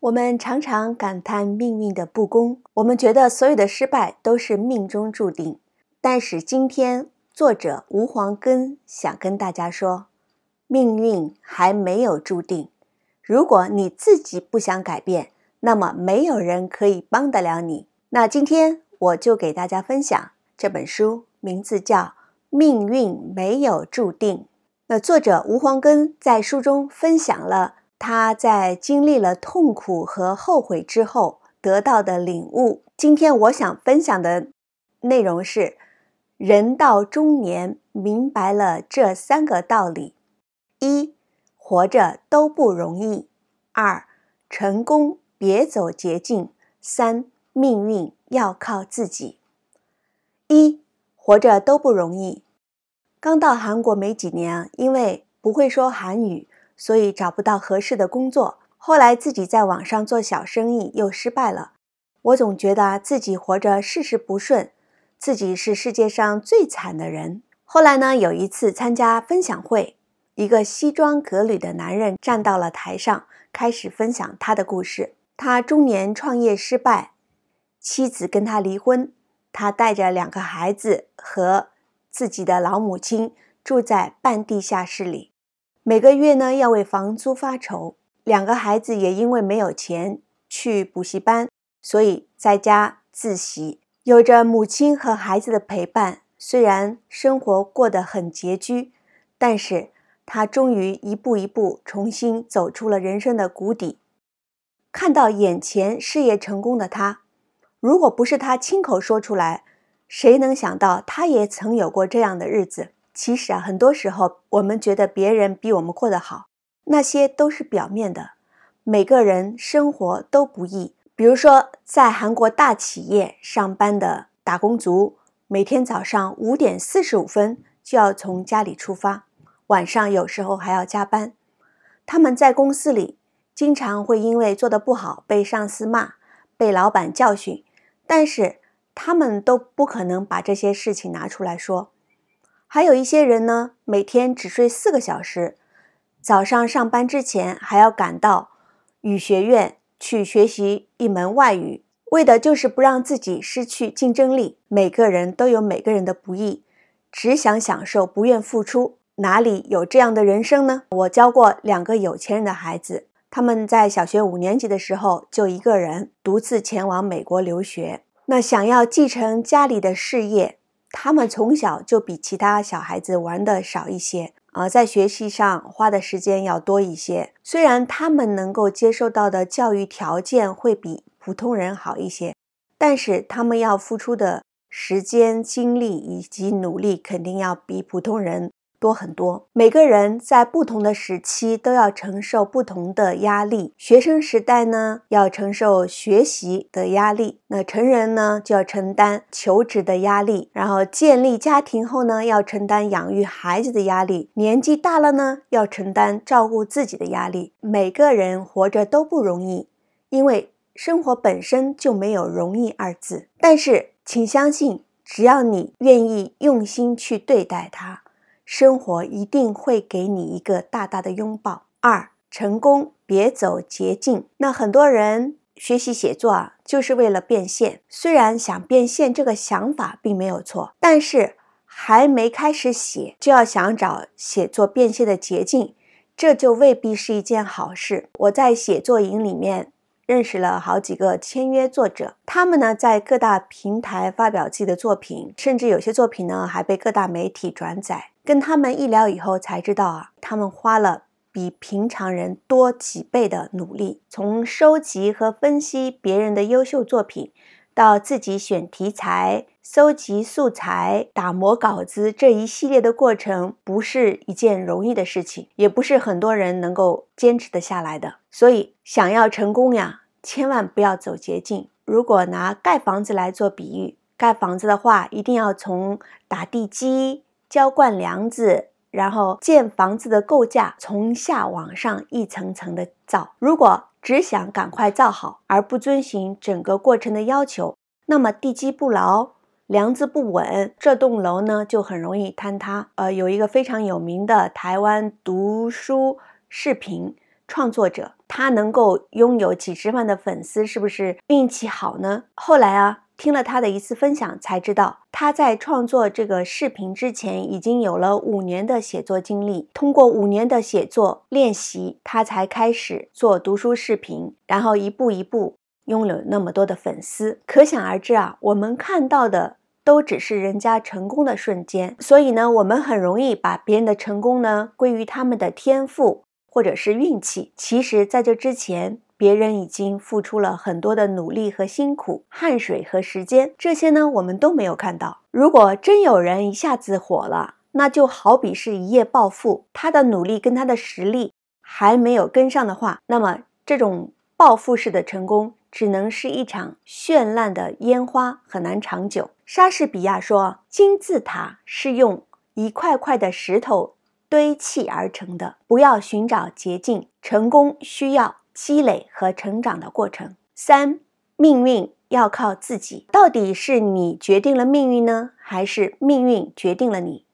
我们常常感叹命运的不公，我们觉得所有的失败都是命中注定。但是今天，作者吴黄根想跟大家说，命运还没有注定。如果你自己不想改变，那么没有人可以帮得了你。那今天我就给大家分享这本书，名字叫《命运没有注定》。那作者吴黄根在书中分享了。他在经历了痛苦和后悔之后得到的领悟。今天我想分享的内容是：人到中年，明白了这三个道理：一、活着都不容易；二、成功别走捷径；三、命运要靠自己。一、活着都不容易。刚到韩国没几年，因为不会说韩语。所以找不到合适的工作，后来自己在网上做小生意又失败了。我总觉得自己活着事事不顺，自己是世界上最惨的人。后来呢，有一次参加分享会，一个西装革履的男人站到了台上，开始分享他的故事。他中年创业失败，妻子跟他离婚，他带着两个孩子和自己的老母亲住在半地下室里。每个月呢要为房租发愁，两个孩子也因为没有钱去补习班，所以在家自习。有着母亲和孩子的陪伴，虽然生活过得很拮据，但是他终于一步一步重新走出了人生的谷底。看到眼前事业成功的他，如果不是他亲口说出来，谁能想到他也曾有过这样的日子？其实啊，很多时候我们觉得别人比我们过得好，那些都是表面的。每个人生活都不易。比如说，在韩国大企业上班的打工族，每天早上五点四十五分就要从家里出发，晚上有时候还要加班。他们在公司里经常会因为做的不好被上司骂，被老板教训，但是他们都不可能把这些事情拿出来说。还有一些人呢，每天只睡四个小时，早上上班之前还要赶到语学院去学习一门外语，为的就是不让自己失去竞争力。每个人都有每个人的不易，只想享受，不愿付出，哪里有这样的人生呢？我教过两个有钱人的孩子，他们在小学五年级的时候就一个人独自前往美国留学，那想要继承家里的事业。他们从小就比其他小孩子玩的少一些，啊，在学习上花的时间要多一些。虽然他们能够接受到的教育条件会比普通人好一些，但是他们要付出的时间、精力以及努力，肯定要比普通人。多很多。每个人在不同的时期都要承受不同的压力。学生时代呢，要承受学习的压力；那成人呢，就要承担求职的压力；然后建立家庭后呢，要承担养育孩子的压力；年纪大了呢，要承担照顾自己的压力。每个人活着都不容易，因为生活本身就没有容易二字。但是，请相信，只要你愿意用心去对待它。生活一定会给你一个大大的拥抱。二、成功别走捷径。那很多人学习写作啊，就是为了变现。虽然想变现这个想法并没有错，但是还没开始写就要想找写作变现的捷径，这就未必是一件好事。我在写作营里面认识了好几个签约作者，他们呢在各大平台发表自己的作品，甚至有些作品呢还被各大媒体转载。跟他们一聊以后才知道啊，他们花了比平常人多几倍的努力，从收集和分析别人的优秀作品，到自己选题材、搜集素材、打磨稿子这一系列的过程，不是一件容易的事情，也不是很多人能够坚持得下来的。所以，想要成功呀，千万不要走捷径。如果拿盖房子来做比喻，盖房子的话，一定要从打地基。浇灌梁子，然后建房子的构架，从下往上一层层的造。如果只想赶快造好，而不遵循整个过程的要求，那么地基不牢，梁子不稳，这栋楼呢就很容易坍塌。呃，有一个非常有名的台湾读书视频创作者，他能够拥有几十万的粉丝，是不是运气好呢？后来啊。听了他的一次分享，才知道他在创作这个视频之前，已经有了五年的写作经历。通过五年的写作练习，他才开始做读书视频，然后一步一步拥有那么多的粉丝。可想而知啊，我们看到的都只是人家成功的瞬间，所以呢，我们很容易把别人的成功呢归于他们的天赋或者是运气。其实，在这之前。别人已经付出了很多的努力和辛苦、汗水和时间，这些呢，我们都没有看到。如果真有人一下子火了，那就好比是一夜暴富，他的努力跟他的实力还没有跟上的话，那么这种暴富式的成功，只能是一场绚烂的烟花，很难长久。莎士比亚说：“金字塔是用一块块的石头堆砌而成的，不要寻找捷径，成功需要。”积累和成长的过程。三，命运要靠自己。到底是你决定了命运呢，还是命运决定了你？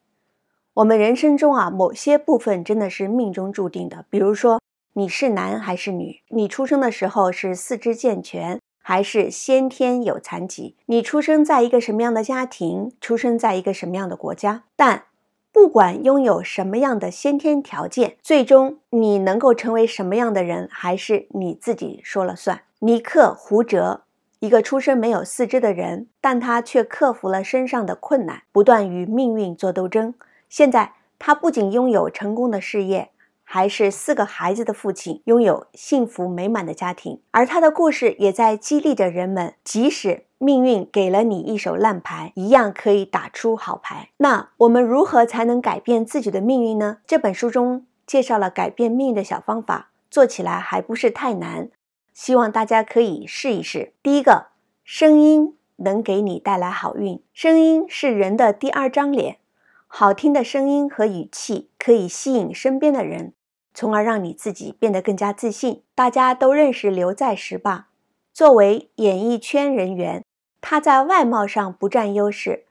我们人生中啊，某些部分真的是命中注定的。比如说，你是男还是女？你出生的时候是四肢健全，还是先天有残疾？你出生在一个什么样的家庭？出生在一个什么样的国家？但。不管拥有什么样的先天条件，最终你能够成为什么样的人，还是你自己说了算。尼克·胡哲，一个出生没有四肢的人，但他却克服了身上的困难，不断与命运做斗争。现在，他不仅拥有成功的事业，还是四个孩子的父亲，拥有幸福美满的家庭。而他的故事也在激励着人们，即使……命运给了你一手烂牌，一样可以打出好牌。那我们如何才能改变自己的命运呢？这本书中介绍了改变命运的小方法，做起来还不是太难，希望大家可以试一试。第一个，声音能给你带来好运。声音是人的第二张脸，好听的声音和语气可以吸引身边的人，从而让你自己变得更加自信。大家都认识刘在石吧？作为演艺圈人员。他在外貌上不占优势，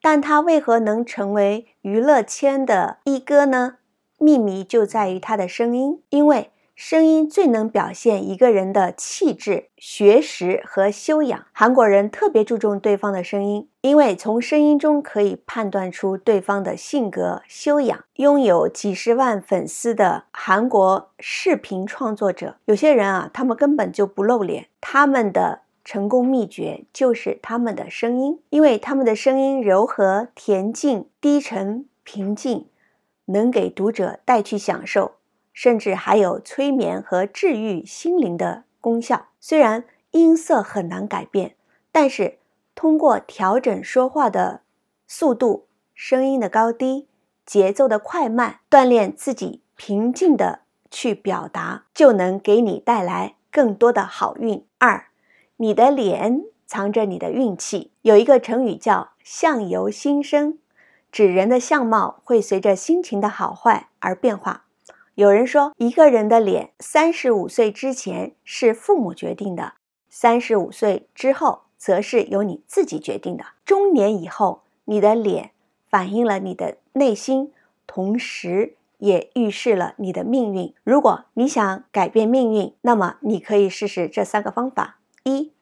但他为何能成为娱乐圈的一哥呢？秘密就在于他的声音，因为声音最能表现一个人的气质、学识和修养。韩国人特别注重对方的声音，因为从声音中可以判断出对方的性格、修养。拥有几十万粉丝的韩国视频创作者，有些人啊，他们根本就不露脸，他们的。成功秘诀就是他们的声音，因为他们的声音柔和、恬静、低沉、平静，能给读者带去享受，甚至还有催眠和治愈心灵的功效。虽然音色很难改变，但是通过调整说话的速度、声音的高低、节奏的快慢，锻炼自己平静的去表达，就能给你带来更多的好运。二。你的脸藏着你的运气。有一个成语叫“相由心生”，指人的相貌会随着心情的好坏而变化。有人说，一个人的脸三十五岁之前是父母决定的，三十五岁之后则是由你自己决定的。中年以后，你的脸反映了你的内心，同时也预示了你的命运。如果你想改变命运，那么你可以试试这三个方法：一。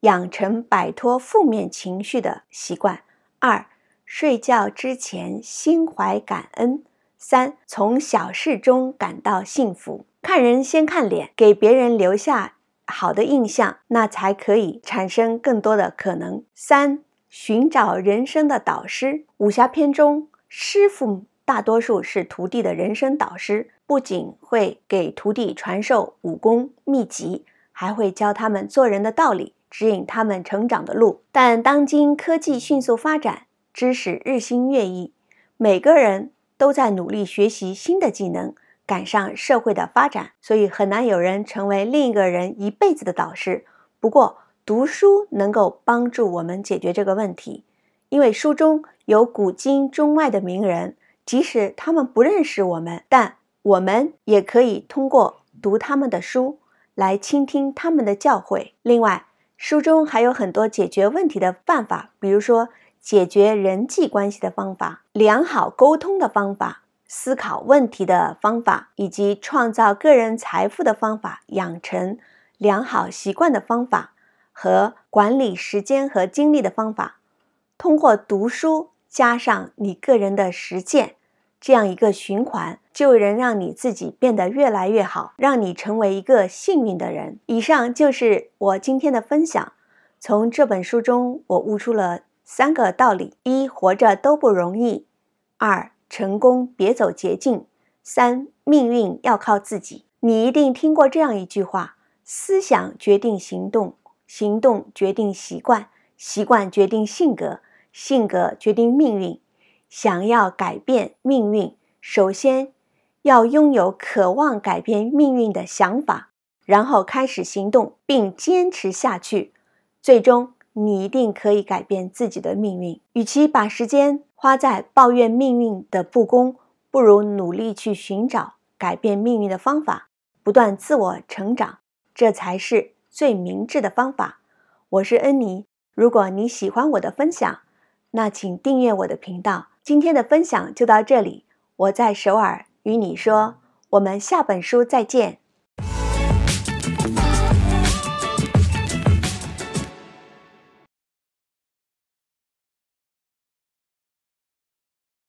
养成摆脱负面情绪的习惯。二、睡觉之前心怀感恩。三、从小事中感到幸福。看人先看脸，给别人留下好的印象，那才可以产生更多的可能。三、寻找人生的导师。武侠片中，师傅大多数是徒弟的人生导师，不仅会给徒弟传授武功秘籍，还会教他们做人的道理。指引他们成长的路，但当今科技迅速发展，知识日新月异，每个人都在努力学习新的技能，赶上社会的发展，所以很难有人成为另一个人一辈子的导师。不过，读书能够帮助我们解决这个问题，因为书中有古今中外的名人，即使他们不认识我们，但我们也可以通过读他们的书来倾听他们的教诲。另外，书中还有很多解决问题的办法，比如说解决人际关系的方法、良好沟通的方法、思考问题的方法，以及创造个人财富的方法、养成良好习惯的方法和管理时间和精力的方法。通过读书加上你个人的实践，这样一个循环。就能让你自己变得越来越好，让你成为一个幸运的人。以上就是我今天的分享。从这本书中，我悟出了三个道理：一、活着都不容易；二、成功别走捷径；三、命运要靠自己。你一定听过这样一句话：思想决定行动，行动决定习惯，习惯决定性格，性格决定命运。想要改变命运，首先。要拥有渴望改变命运的想法，然后开始行动并坚持下去，最终你一定可以改变自己的命运。与其把时间花在抱怨命运的不公，不如努力去寻找改变命运的方法，不断自我成长，这才是最明智的方法。我是恩妮，如果你喜欢我的分享，那请订阅我的频道。今天的分享就到这里，我在首尔。与你说，我们下本书再见。